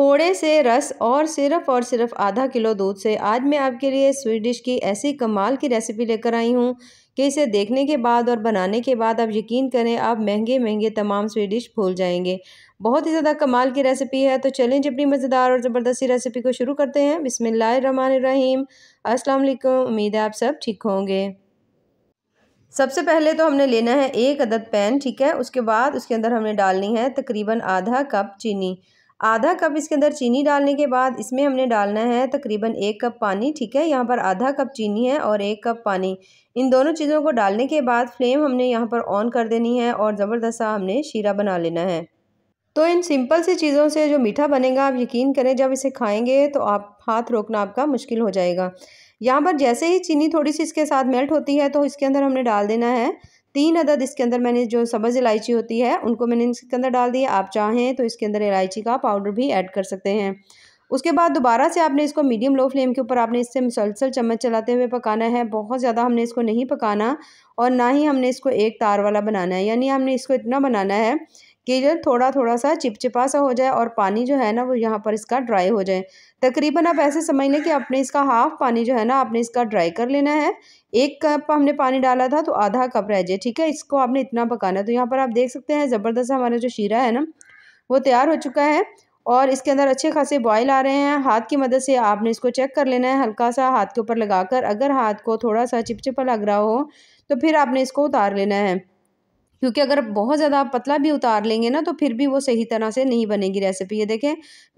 थोड़े से रस और सिर्फ और सिर्फ आधा किलो दूध से आज मैं आपके लिए स्वीट डिश की ऐसी कमाल की रेसिपी लेकर आई हूँ कि इसे देखने के बाद और बनाने के बाद आप यकीन करें आप महंगे महंगे तमाम स्वीट डिश भूल जाएंगे बहुत ही ज़्यादा कमाल की रेसिपी है तो चलें अपनी मज़ेदार और ज़बरदस्ती रेसिपी को शुरू करते हैं बिसमीम रहीम वालेकुम उम्मीद है आप सब ठीक होंगे सबसे पहले तो हमने लेना है एक अदद पैन ठीक है उसके बाद उसके अंदर हमने डालनी है तकरीबन आधा कप चीनी आधा कप इसके अंदर चीनी डालने के बाद इसमें हमने डालना है तकरीबन एक कप पानी ठीक है यहाँ पर आधा कप चीनी है और एक कप पानी इन दोनों चीज़ों को डालने के बाद फ्लेम हमने यहाँ पर ऑन कर देनी है और ज़बरदस्त हमने शीरा बना लेना है तो इन सिंपल सी चीज़ों से जो मीठा बनेगा आप यकीन करें जब इसे खाएंगे तो आप हाथ रोकना आपका मुश्किल हो जाएगा यहाँ पर जैसे ही चीनी थोड़ी सी इसके साथ मेल्ट होती है तो इसके अंदर हमने डाल देना है तीन अदद इसके अंदर मैंने जो सब्ज़ इलायची होती है उनको मैंने इसके अंदर डाल दिया आप चाहें तो इसके अंदर इलायची का पाउडर भी ऐड कर सकते हैं उसके बाद दोबारा से आपने इसको मीडियम लो फ्लेम के ऊपर आपने इससे मुसलसल चम्मच चलाते हुए पकाना है बहुत ज़्यादा हमने इसको नहीं पकाना और ना ही हमने इसको एक तार वाला बनाना है यानी हमने इसको इतना बनाना है कि जो थोड़ा थोड़ा सा चिपचिपा सा हो जाए और पानी जो है ना वो यहाँ पर इसका ड्राई हो जाए तकरीबन आप ऐसे समझ लें कि आपने इसका हाफ़ पानी जो है ना आपने इसका ड्राई कर लेना है एक कप हमने पानी डाला था तो आधा कप रह जाए ठीक है इसको आपने इतना पकाना तो यहाँ पर आप देख सकते हैं ज़बरदस्त हमारा जो शीरा है ना वो तैयार हो चुका है और इसके अंदर अच्छे खासे बॉयल आ रहे हैं हाथ की मदद से आपने इसको चेक कर लेना है हल्का सा हाथ के ऊपर लगाकर अगर हाथ को थोड़ा सा चिपचिपा लग रहा हो तो फिर आपने इसको उतार लेना है क्योंकि अगर बहुत ज़्यादा पतला भी उतार लेंगे ना तो फिर भी वो सही तरह से नहीं बनेगी रेसिपी ये देखें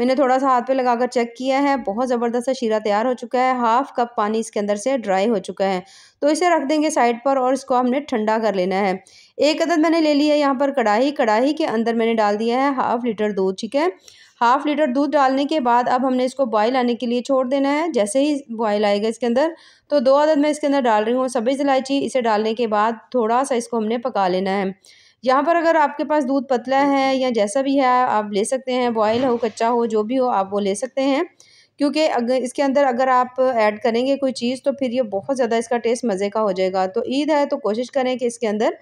मैंने थोड़ा सा हाथ पे लगाकर चेक किया है बहुत ज़बरदस्त सा शीरा तैयार हो चुका है हाफ़ कप पानी इसके अंदर से ड्राई हो चुका है तो इसे रख देंगे साइड पर और इसको हमने ठंडा कर लेना है एक अदद मैंने ले लिया है यहाँ पर कढ़ाई कढ़ाई के अंदर मैंने डाल दिया है हाफ़ लीटर दूध ठीक है हाफ़ लीटर दूध डालने के बाद अब हमने इसको बॉयल आने के लिए छोड़ देना है जैसे ही बॉयल आएगा इसके अंदर तो दो आदद मैं इसके अंदर डाल रही हूँ सब्ज़ इलायची इसे डालने के बाद थोड़ा सा इसको हमने पका लेना है यहाँ पर अगर आपके पास दूध पतला है या जैसा भी है आप ले सकते हैं बॉयल हो कच्चा हो जो भी हो आप वो ले सकते हैं क्योंकि अगर इसके अंदर अगर आप ऐड करेंगे कोई चीज़ तो फिर ये बहुत ज़्यादा इसका टेस्ट मज़े का हो जाएगा तो ईद है तो कोशिश करें कि इसके अंदर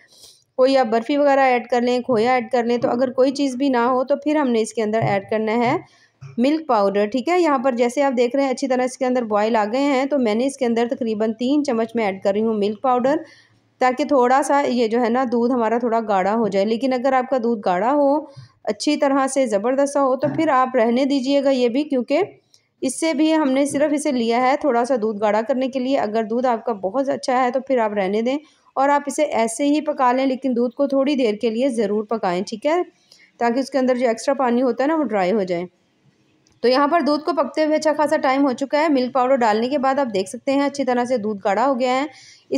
कोई आप बर्फ़ी वगैरह ऐड कर लें खोया ऐड कर लें तो अगर कोई चीज़ भी ना हो तो फिर हमने इसके अंदर ऐड करना है मिल्क पाउडर ठीक है यहाँ पर जैसे आप देख रहे हैं अच्छी तरह इसके अंदर बॉयल आ गए हैं तो मैंने इसके अंदर तकरीबन तीन चम्मच में ऐड कर रही हूँ मिल्क पाउडर ताकि थोड़ा सा ये जो है ना दूध हमारा थोड़ा गाढ़ा हो जाए लेकिन अगर आपका दूध गाढ़ा हो अच्छी तरह से ज़बरदस्त हो तो फिर आप रहने दीजिएगा ये भी क्योंकि इससे भी हमने सिर्फ इसे लिया है थोड़ा सा दूध गाढ़ा करने के लिए अगर दूध आपका बहुत अच्छा है तो फिर आप रहने दें और आप इसे ऐसे ही पका लें लेकिन दूध को थोड़ी देर के लिए ज़रूर पकाएं ठीक है ताकि उसके अंदर जो एक्स्ट्रा पानी होता है ना वो ड्राई हो जाए तो यहाँ पर दूध को पकते हुए अच्छा खासा टाइम हो चुका है मिल्क पाउडर डालने के बाद आप देख सकते हैं अच्छी तरह से दूध गाढ़ा हो गया है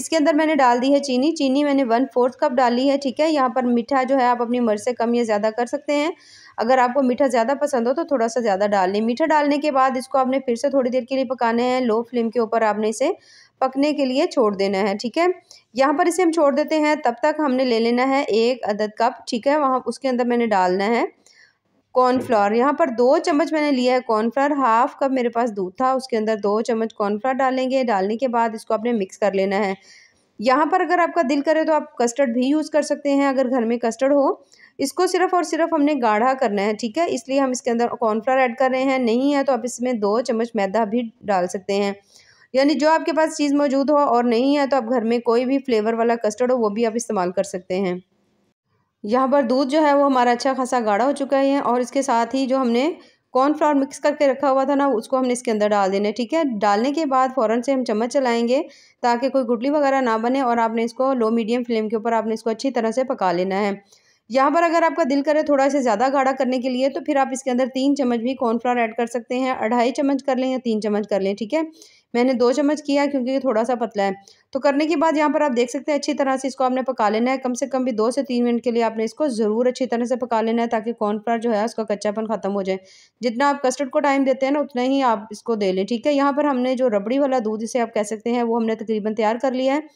इसके अंदर मैंने डाल दी है चीनी चीनी मैंने वन फोर्थ कप डाली है ठीक है यहाँ पर मीठा जो है आप अपनी मर्ज़ से कम या ज़्यादा कर सकते हैं अगर आपको मीठा ज़्यादा पसंद हो तो थोड़ा सा ज़्यादा डाल लें मीठा डालने के बाद इसको आपने फिर से थोड़ी देर के लिए पकाने हैं लो फ्लेम के ऊपर आपने इसे पकने के लिए छोड़ देना है ठीक है यहाँ पर इसे हम छोड़ देते हैं तब तक हमने ले लेना है एक अदद कप ठीक है वहाँ उसके अंदर मैंने डालना है कॉर्नफ्लावर यहाँ पर दो चम्मच मैंने लिया है कॉर्नफ्लावर हाफ कप मेरे पास दूध था उसके अंदर दो चम्मच कॉर्नफ्लावर डालेंगे डालने के बाद इसको आपने मिक्स कर लेना है यहाँ पर अगर आपका दिल करे तो आप कस्टर्ड भी यूज़ कर सकते हैं अगर घर में कस्टर्ड हो इसको सिर्फ और सिर्फ हमने गाढ़ा करना है ठीक है इसलिए हम इसके अंदर कॉर्नफ्लावर ऐड कर रहे हैं नहीं है तो आप इसमें दो चम्मच मैदा भी डाल सकते हैं यानी जो आपके पास चीज़ मौजूद हो और नहीं है तो आप घर में कोई भी फ्लेवर वाला कस्टर्ड हो वो भी आप इस्तेमाल कर सकते हैं यहाँ पर दूध जो है वो हमारा अच्छा खासा गाढ़ा हो चुका है और इसके साथ ही जो हमने कॉर्नफ्लावर मिक्स करके रखा हुआ था ना उसको हमने इसके अंदर डाल देना है ठीक है डालने के बाद फ़ौरन से हम चम्मच चलाएंगे ताकि कोई गुटली वगैरह ना बने और आपने इसको लो मीडियम फ्लेम के ऊपर आपने इसको अच्छी तरह से पका लेना है यहाँ पर अगर आपका दिल करे थोड़ा सा ज़्यादा गाढ़ा करने के लिए तो फिर आप इसके अंदर तीन चम्मच भी कॉर्नफ्लावर ऐड कर सकते हैं अढ़ाई चम्मच कर लें या तीन चम्मच कर लें ठीक है मैंने दो चम्मच किया क्योंकि ये थोड़ा सा पतला है तो करने के बाद यहाँ पर आप देख सकते हैं अच्छी तरह से इसको आपने पका लेना है कम से कम भी दो से तीन मिनट के लिए आपने इसको ज़रूर अच्छी तरह से पका लेना है ताकि कॉर्नफ्लार जो है उसका कच्चापन ख़त्म हो जाए जितना आप कस्टर्ड को टाइम देते हैं ना उतना ही आप इसको दे लें ठीक है यहाँ पर हमने जो रबड़ी वाला दूध इसे आप कह सकते हैं वो हमने तकरीबन तैयार कर लिया है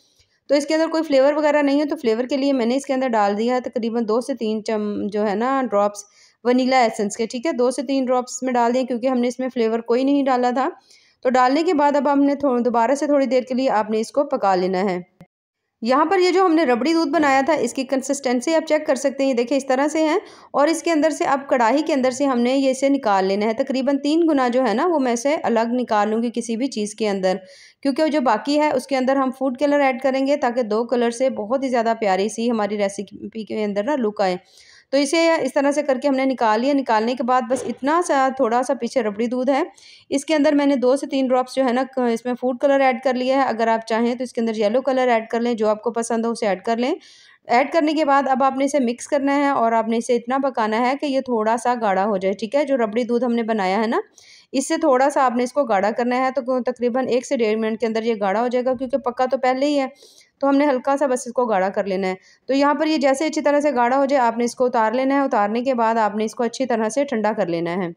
तो इसके अंदर कोई फ्लेवर वगैरह नहीं है तो फ्लेवर के लिए मैंने इसके अंदर डाल दिया है तकरीबन दो से तीन चम जो है ना ड्रॉप्स वनीला एसेंस के ठीक है दो से तीन ड्रॉप्स में डाल दिए क्योंकि हमने इसमें फ्लेवर कोई नहीं डाला था तो डालने के बाद अब हमने दोबारा से थोड़ी देर के लिए आपने इसको पका लेना है यहाँ पर ये जो हमने रबड़ी दूध बनाया था इसकी कंसिस्टेंसी आप चेक कर सकते हैं देखिए इस तरह से है और इसके अंदर से आप कढ़ाई के अंदर से हमने ये इसे निकाल लेना है तकरीबन तीन गुना जो है ना वो मैं इसे अलग निकाल लूँगी किसी भी चीज़ के अंदर क्योंकि वो जो बाकी है उसके अंदर हम फूड कलर ऐड करेंगे ताकि दो कलर से बहुत ही ज़्यादा प्यारी सी हमारी रेसिपी के अंदर ना लुक आए तो इसे इस तरह से करके हमने निकाल लिया निकालने के बाद बस इतना सा थोड़ा सा पीछे रबड़ी दूध है इसके अंदर मैंने दो से तीन ड्रॉप्स जो है ना इसमें फूड कलर ऐड कर लिया है अगर आप चाहें तो इसके अंदर येलो कलर ऐड कर लें जो आपको पसंद हो उसे ऐड कर लें ऐड करने के बाद अब आपने इसे मिक्स करना है और आपने इसे इतना पकाना है कि ये थोड़ा सा गाढ़ा हो जाए ठीक है जो रबड़ी दूध हमने बनाया है ना इससे थोड़ा सा आपने इसको गाढ़ा करना है तो तकरीबन एक से डेढ़ मिनट के अंदर ये गाढ़ा हो जाएगा क्योंकि पक्का तो पहले ही है तो हमने हल्का सा बस इसको गाढ़ा कर लेना है तो यहाँ पर ये जैसे अच्छी तरह से गाढ़ा हो जाए आपने इसको उतार लेना है उतारने के बाद आपने इसको अच्छी तरह से ठंडा कर लेना है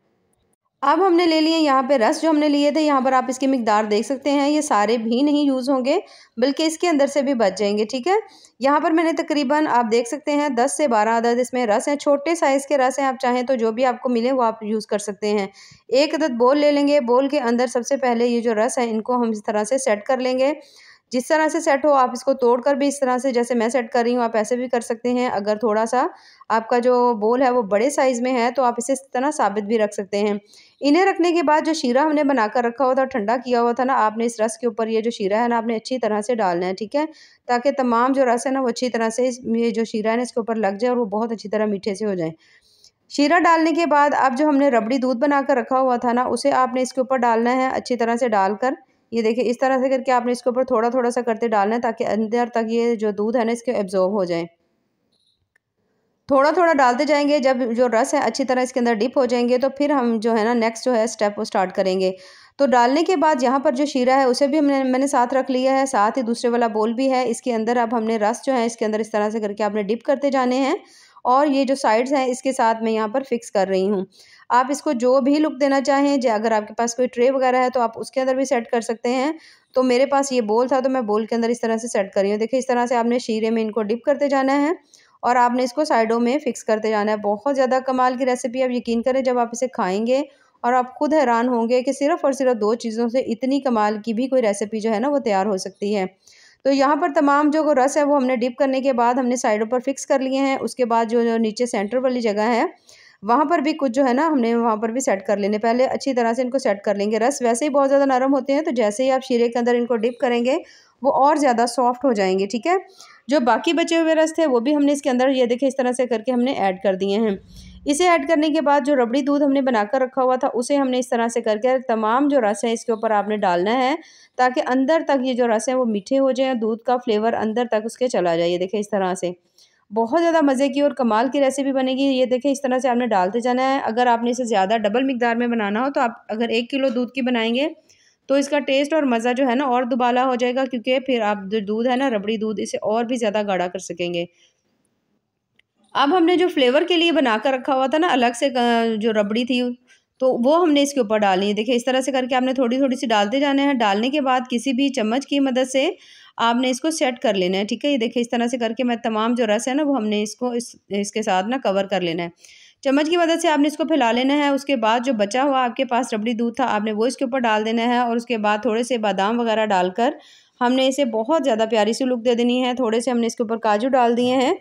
अब हमने ले लिए यहाँ पे रस जो हमने लिए थे यहाँ पर आप इसकी मकदार देख सकते हैं ये सारे भी नहीं यूज़ होंगे बल्कि इसके अंदर से भी बच जाएंगे ठीक है यहाँ पर मैंने तकरीबन आप देख सकते हैं दस से बारह अदद इसमें रस हैं छोटे साइज़ के रस हैं आप चाहें तो जो भी आपको मिले वो आप यूज़ कर सकते हैं एक अदद बोल ले लेंगे बोल के अंदर सबसे पहले ये जो रस है इनको हम इस तरह से सेट कर लेंगे जिस तरह से सेट हो आप इसको तोड़ कर भी इस तरह से जैसे मैं सेट कर रही हूँ आप ऐसे भी कर सकते हैं अगर थोड़ा सा आपका जो बोल है वो बड़े साइज़ में है तो आप इसे इस तरह साबित भी रख सकते हैं इन्हें रखने के बाद जो शीरा हमने बनाकर रखा हुआ था ठंडा किया हुआ था ना आपने इस रस के ऊपर ये जो शीरा है ना आपने अच्छी तरह से डालना है ठीक है ताकि तमाम जो रस है ना वो अच्छी तरह से ये जो शीरा है ना इसके ऊपर लग जाए और वो बहुत अच्छी तरह मीठे से हो जाए शीरा डालने के बाद अब जो हमने रबड़ी दूध बनाकर रखा हुआ था ना उसे आपने इसके ऊपर डालना है अच्छी तरह से डालकर ये देखिए इस तरह से करके आपने इसके ऊपर थोड़ा थोड़ा सा करते डालना है ताकि अंदर तक ये जो दूध है ना इसके एब्जॉर्ब हो जाए थोड़ा थोड़ा डालते जाएंगे जब जो रस है अच्छी तरह इसके अंदर डिप हो जाएंगे तो फिर हम जो है ना नेक्स्ट जो है स्टेप वो स्टार्ट करेंगे तो डालने के बाद यहाँ पर जो शीरा है उसे भी हमने मैंने साथ रख लिया है साथ ही दूसरे वाला बोल भी है इसके अंदर अब हमने रस जो है इसके अंदर इस तरह से करके आपने डिप करते जाने हैं और ये जो साइड्स हैं इसके साथ मैं यहाँ पर फिक्स कर रही हूँ आप इसको जो भी लुक देना चाहें जो अगर आपके पास कोई ट्रे वगैरह है तो आप उसके अंदर भी सेट कर सकते हैं तो मेरे पास ये बोल था तो मैं बोल के अंदर इस तरह से सेट कर रही हूँ देखिए इस तरह से आपने शीरे में इनको डिप करते जाना है और आपने इसको साइडों में फ़िक्स करते जाना है बहुत ज़्यादा कमाल की रेसिपी आप यकीन करें जब आप इसे खाएँगे और आप खुद हैरान होंगे कि सिर्फ़ और सिर्फ दो चीज़ों से इतनी कमाल की भी कोई रेसिपी जो है ना वो तैयार हो सकती है तो यहाँ पर तमाम जो रस है वो हमने डिप करने के बाद हमने साइडों पर फिक्स कर लिए हैं उसके बाद जो, जो नीचे सेंटर वाली जगह है वहाँ पर भी कुछ जो है ना हमने वहाँ पर भी सेट कर लेने पहले अच्छी तरह से इनको सेट कर लेंगे रस वैसे ही बहुत ज़्यादा नरम होते हैं तो जैसे ही आप शीरे के अंदर इनको डिप करेंगे वो और ज़्यादा सॉफ्ट हो जाएंगे ठीक है जो बाकी बचे हुए रस थे वो भी हमने इसके अंदर ये देखे इस तरह से करके हमने ऐड कर दिए हैं इसे ऐड करने के बाद जो रबड़ी दूध हमने बनाकर रखा हुआ था उसे हमने इस तरह से करके तमाम जो रस है इसके ऊपर आपने डालना है ताकि अंदर तक ये जो रस है वो मीठे हो जाए दूध का फ्लेवर अंदर तक उसके चला जाए ये देखें इस तरह से बहुत ज़्यादा मज़े की और कमाल की रेसिपी बनेगी ये देखें इस तरह से आपने डालते जाना है अगर आपने इसे ज़्यादा डबल मकदार में बनाना हो तो आप अगर एक किलो दूध की बनाएंगे तो इसका टेस्ट और मज़ा जो है ना और दुबाला हो जाएगा क्योंकि फिर आप जो दूध है ना रबड़ी दूध इसे और भी ज़्यादा गाढ़ा कर सकेंगे अब हमने जो फ्लेवर के लिए बना कर रखा हुआ था ना अलग से जो रबड़ी थी तो वो हमने इसके ऊपर डालनी है देखिए इस तरह से करके आपने थोड़ी थोड़ी सी डालते जाना है डालने के बाद किसी भी चम्मच की मदद से आपने इसको सेट कर लेना है ठीक है ये देखिए इस तरह से करके मैं तमाम जो रस है ना वो हमने इसको इस इसके साथ ना कवर कर लेना है चम्मच की मदद से आपने इसको फैला लेना है उसके बाद जो बचा हुआ आपके पास रबड़ी दूध था आपने वो इसके ऊपर डाल देना है और उसके बाद थोड़े से बादाम वगैरह डालकर हमने इसे बहुत ज़्यादा प्यारी सी लुक दे देनी है थोड़े से हमने इसके ऊपर काजू डाल दिए हैं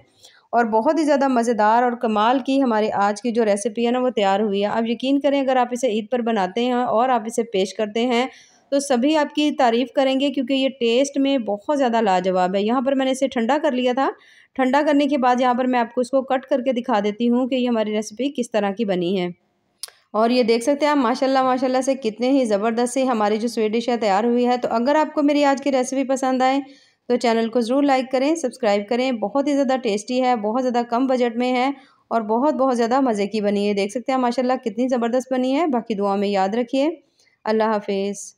और बहुत ही ज़्यादा मज़ेदार और कमाल की हमारी आज की जो रेसिपी है ना वो तैयार हुई है आप यकीन करें अगर आप इसे ईद पर बनाते हैं और आप इसे पेश करते हैं तो सभी आपकी तारीफ़ करेंगे क्योंकि ये टेस्ट में बहुत ज़्यादा लाजवाब है यहाँ पर मैंने इसे ठंडा कर लिया था ठंडा करने के बाद यहाँ पर मैं आपको इसको कट करके दिखा देती हूँ कि ये हमारी रेसिपी किस तरह की बनी है और ये देख सकते हैं आप माशाल्लाह माशाल्लाह से कितने ही ज़बरदस्त से हमारी जो स्वीट डिश है तैयार हुई है तो अगर आपको मेरी आज की रेसिपी पसंद आए तो चैनल को ज़रूर लाइक करें सब्सक्राइब करें बहुत ही ज़्यादा टेस्टी है बहुत ज़्यादा कम बजट में है और बहुत बहुत ज़्यादा मज़े की बनी है देख सकते हैं माशाल्लाह कितनी ज़बरदस्त बनी है बाकी दुआ में याद रखिए अल्लाह हाफिज़